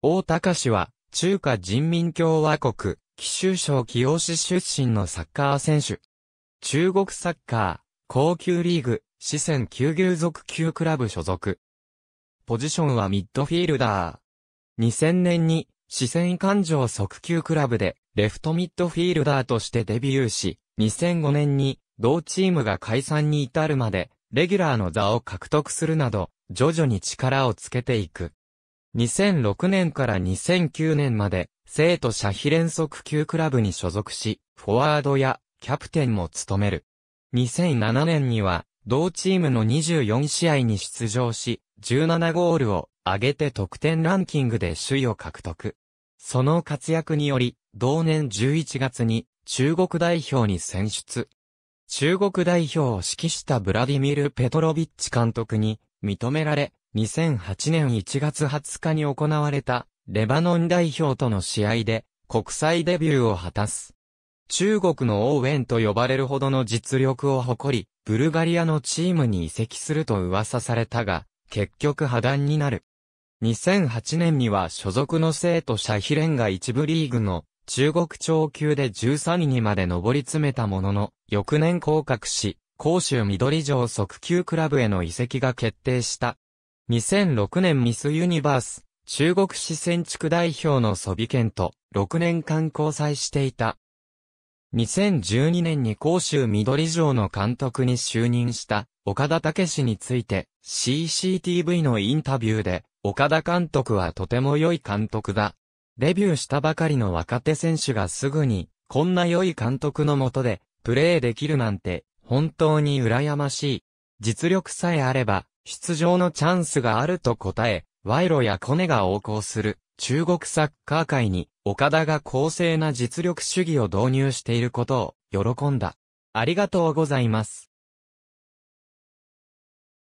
大高氏は、中華人民共和国、貴州省王市出身のサッカー選手。中国サッカー、高級リーグ、四川九牛族級クラブ所属。ポジションはミッドフィールダー。2000年に、四川環状速球クラブで、レフトミッドフィールダーとしてデビューし、2005年に、同チームが解散に至るまで、レギュラーの座を獲得するなど、徐々に力をつけていく。2006年から2009年まで、生徒者非連続級クラブに所属し、フォワードやキャプテンも務める。2007年には、同チームの24試合に出場し、17ゴールを上げて得点ランキングで首位を獲得。その活躍により、同年11月に中国代表に選出。中国代表を指揮したブラディミル・ペトロビッチ監督に認められ、2008年1月20日に行われた、レバノン代表との試合で、国際デビューを果たす。中国のオーウェンと呼ばれるほどの実力を誇り、ブルガリアのチームに移籍すると噂されたが、結局破談になる。2008年には所属の生徒シャヒレンが一部リーグの中国長級で13位にまで上り詰めたものの、翌年降格し、広州緑城即級クラブへの移籍が決定した。2006年ミスユニバース、中国市選地区代表のソビケンと6年間交際していた。2012年に甲州緑城の監督に就任した岡田武史について CCTV のインタビューで岡田監督はとても良い監督だ。デビューしたばかりの若手選手がすぐにこんな良い監督のもとでプレーできるなんて本当に羨ましい。実力さえあれば出場のチャンスがあると答え、賄賂やコネが横行する中国サッカー界に岡田が公正な実力主義を導入していることを喜んだ。ありがとうございます。